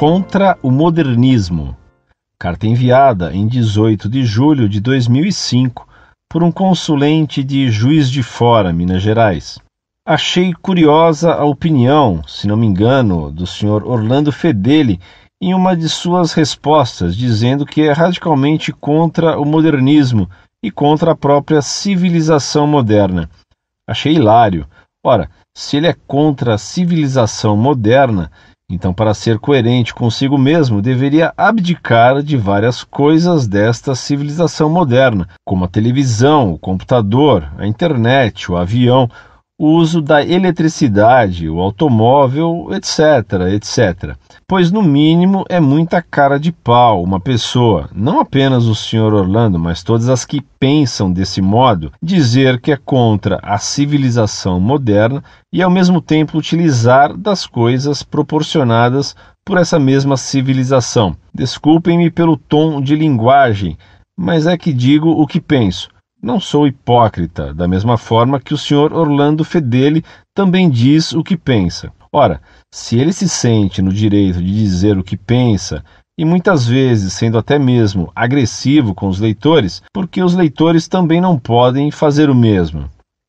Contra o Modernismo. Carta enviada em 18 de julho de 2005 por um consulente de Juiz de Fora, Minas Gerais. Achei curiosa a opinião, se não me engano, do senhor Orlando Fedeli em uma de suas respostas, dizendo que é radicalmente contra o modernismo e contra a própria civilização moderna. Achei hilário. Ora, se ele é contra a civilização moderna, então, para ser coerente consigo mesmo, deveria abdicar de várias coisas desta civilização moderna, como a televisão, o computador, a internet, o avião, o uso da eletricidade, o automóvel, etc, etc. Pois no mínimo é muita cara de pau uma pessoa, não apenas o senhor Orlando, mas todas as que pensam desse modo, dizer que é contra a civilização moderna e ao mesmo tempo utilizar das coisas proporcionadas por essa mesma civilização. Desculpem-me pelo tom de linguagem, mas é que digo o que penso. Não sou hipócrita, da mesma forma que o senhor Orlando Fedeli também diz o que pensa. Ora, se ele se sente no direito de dizer o que pensa, e muitas vezes sendo até mesmo agressivo com os leitores, porque os leitores também não podem fazer o mesmo.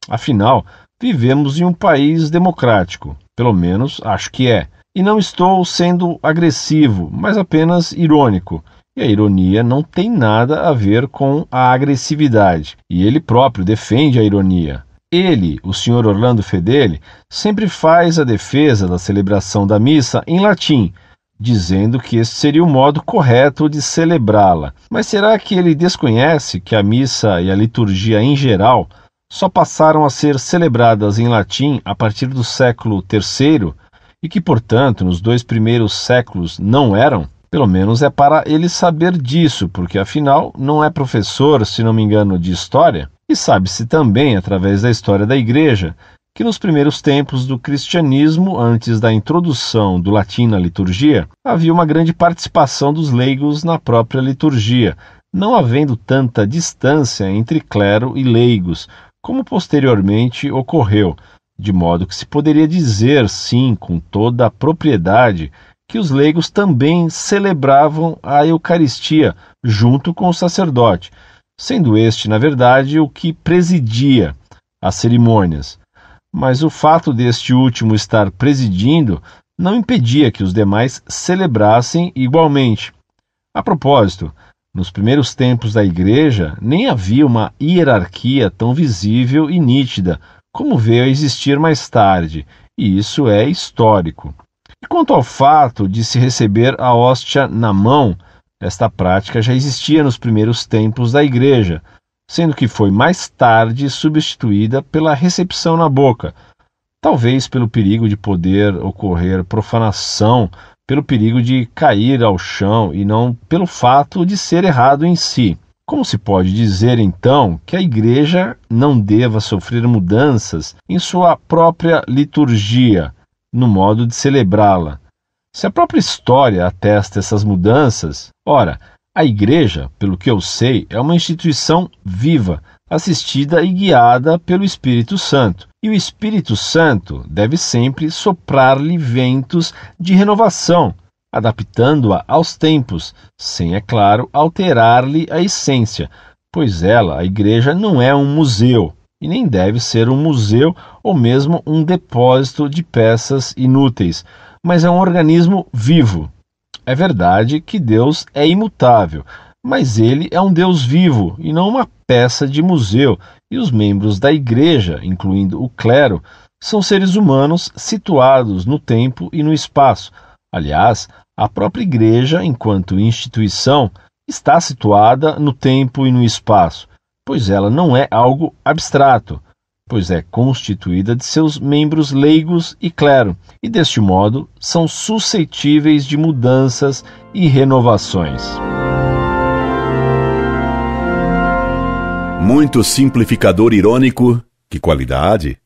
Afinal, vivemos em um país democrático, pelo menos acho que é. E não estou sendo agressivo, mas apenas irônico. E a ironia não tem nada a ver com a agressividade. E ele próprio defende a ironia. Ele, o senhor Orlando Fedeli, sempre faz a defesa da celebração da missa em latim, dizendo que esse seria o modo correto de celebrá-la. Mas será que ele desconhece que a missa e a liturgia em geral só passaram a ser celebradas em latim a partir do século III e que, portanto, nos dois primeiros séculos não eram? Pelo menos é para ele saber disso, porque afinal não é professor, se não me engano, de história, e sabe-se também através da história da Igreja que nos primeiros tempos do cristianismo, antes da introdução do latim na liturgia, havia uma grande participação dos leigos na própria liturgia, não havendo tanta distância entre clero e leigos, como posteriormente ocorreu, de modo que se poderia dizer, sim, com toda a propriedade, que os leigos também celebravam a Eucaristia junto com o sacerdote, sendo este, na verdade, o que presidia as cerimônias. Mas o fato deste último estar presidindo não impedia que os demais celebrassem igualmente. A propósito, nos primeiros tempos da Igreja nem havia uma hierarquia tão visível e nítida como veio a existir mais tarde, e isso é histórico. E quanto ao fato de se receber a hóstia na mão, esta prática já existia nos primeiros tempos da Igreja, sendo que foi mais tarde substituída pela recepção na boca, talvez pelo perigo de poder ocorrer profanação, pelo perigo de cair ao chão e não pelo fato de ser errado em si. Como se pode dizer então que a Igreja não deva sofrer mudanças em sua própria liturgia? no modo de celebrá-la. Se a própria história atesta essas mudanças, ora, a Igreja, pelo que eu sei, é uma instituição viva, assistida e guiada pelo Espírito Santo. E o Espírito Santo deve sempre soprar-lhe ventos de renovação, adaptando-a aos tempos, sem, é claro, alterar-lhe a essência, pois ela, a Igreja, não é um museu, e nem deve ser um museu ou mesmo um depósito de peças inúteis, mas é um organismo vivo. É verdade que Deus é imutável, mas ele é um Deus vivo e não uma peça de museu, e os membros da igreja, incluindo o clero, são seres humanos situados no tempo e no espaço. Aliás, a própria igreja, enquanto instituição, está situada no tempo e no espaço pois ela não é algo abstrato, pois é constituída de seus membros leigos e clero, e deste modo são suscetíveis de mudanças e renovações. Muito simplificador irônico, que qualidade!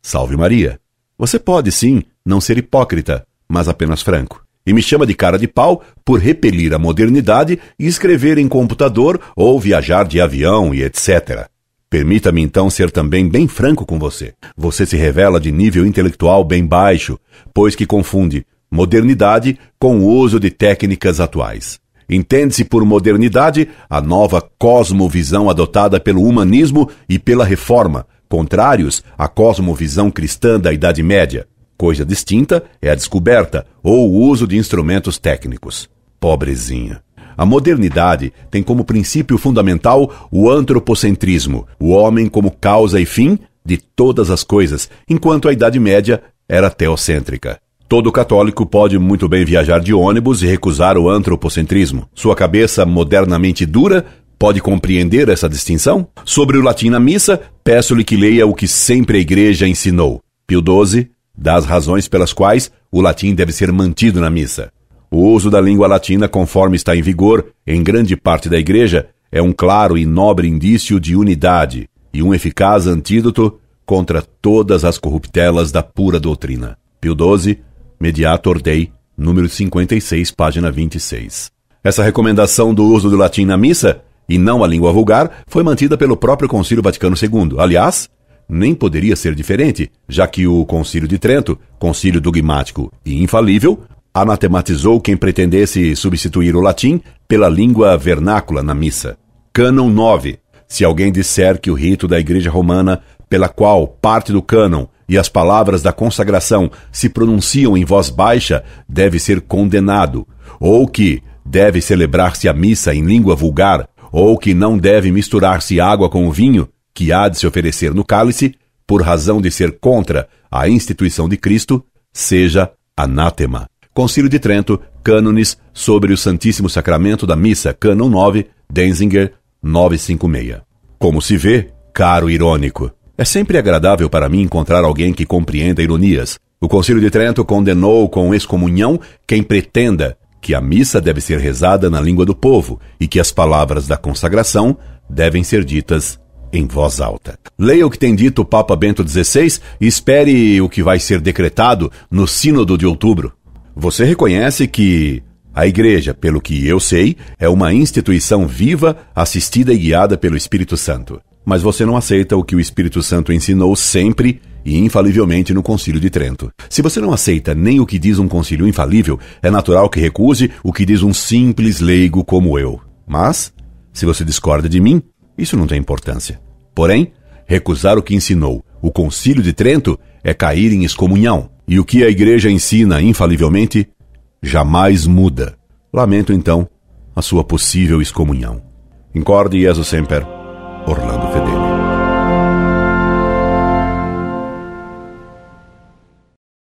Salve Maria! Você pode sim não ser hipócrita, mas apenas franco e me chama de cara de pau por repelir a modernidade e escrever em computador ou viajar de avião e etc. Permita-me então ser também bem franco com você. Você se revela de nível intelectual bem baixo, pois que confunde modernidade com o uso de técnicas atuais. Entende-se por modernidade a nova cosmovisão adotada pelo humanismo e pela reforma, contrários à cosmovisão cristã da Idade Média, Coisa distinta é a descoberta ou o uso de instrumentos técnicos. Pobrezinha. A modernidade tem como princípio fundamental o antropocentrismo, o homem como causa e fim de todas as coisas, enquanto a Idade Média era teocêntrica. Todo católico pode muito bem viajar de ônibus e recusar o antropocentrismo. Sua cabeça modernamente dura pode compreender essa distinção? Sobre o latim na missa, peço-lhe que leia o que sempre a Igreja ensinou. Pio XII, das razões pelas quais o latim deve ser mantido na missa. O uso da língua latina, conforme está em vigor em grande parte da Igreja, é um claro e nobre indício de unidade e um eficaz antídoto contra todas as corruptelas da pura doutrina. Pio XII, Mediator Dei, número 56, página 26. Essa recomendação do uso do latim na missa, e não a língua vulgar, foi mantida pelo próprio Concílio Vaticano II. Aliás, nem poderia ser diferente, já que o Concílio de Trento, concílio dogmático e infalível, anatematizou quem pretendesse substituir o latim pela língua vernácula na missa. Cânon 9. Se alguém disser que o rito da Igreja Romana, pela qual parte do cânon e as palavras da consagração se pronunciam em voz baixa, deve ser condenado, ou que deve celebrar-se a missa em língua vulgar, ou que não deve misturar-se água com o vinho, que há de se oferecer no cálice, por razão de ser contra a instituição de Cristo, seja anátema. Concílio de Trento, Cânones sobre o Santíssimo Sacramento da Missa, Cânon 9, Denzinger 956. Como se vê, caro irônico. É sempre agradável para mim encontrar alguém que compreenda ironias. O Concílio de Trento condenou com excomunhão quem pretenda que a missa deve ser rezada na língua do povo e que as palavras da consagração devem ser ditas em voz alta. Leia o que tem dito o Papa Bento XVI e espere o que vai ser decretado no Sínodo de Outubro. Você reconhece que a Igreja, pelo que eu sei, é uma instituição viva, assistida e guiada pelo Espírito Santo. Mas você não aceita o que o Espírito Santo ensinou sempre e infalivelmente no Concílio de Trento. Se você não aceita nem o que diz um concílio infalível, é natural que recuse o que diz um simples leigo como eu. Mas, se você discorda de mim, isso não tem importância. Porém, recusar o que ensinou o Concílio de Trento é cair em excomunhão, e o que a Igreja ensina infalivelmente jamais muda. Lamento então a sua possível excomunhão. Incorde Jesus Semper, Orlando Fedeli.